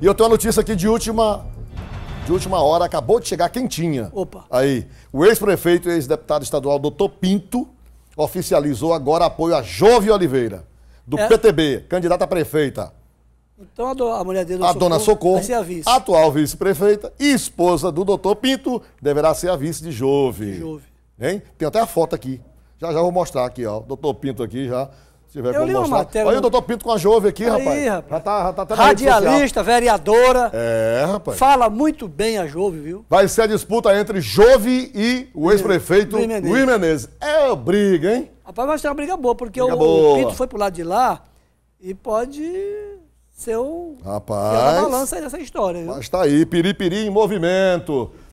E eu tenho uma notícia aqui de última, de última hora, acabou de chegar quentinha. Opa. Aí, o ex-prefeito e ex-deputado estadual Doutor Pinto oficializou agora apoio a Jove Oliveira, do é? PTB, candidata a prefeita. Então a, do, a, mulher dele, a Socorro, dona Socorro, vice. atual vice-prefeita e esposa do doutor Pinto, deverá ser a vice de Jove. De Jove. Hein? Tem até a foto aqui. Já já vou mostrar aqui, ó. Doutor Pinto aqui já se tiver eu como li mostrar. Matéria, Olha o doutor Pinto com a Jove aqui, aí, rapaz. rapaz. Já tá, já tá até Radialista, vereadora. É, rapaz. Fala muito bem a Jove, viu? Vai ser a disputa entre Jove e o ex-prefeito Luiz Menezes. É briga, hein? Rapaz, vai ser é uma briga boa, porque briga o, boa. Pinto foi pro lado de lá e pode ser o... Rapaz. balança aí dessa história. Viu? Mas tá aí, piripiri em movimento.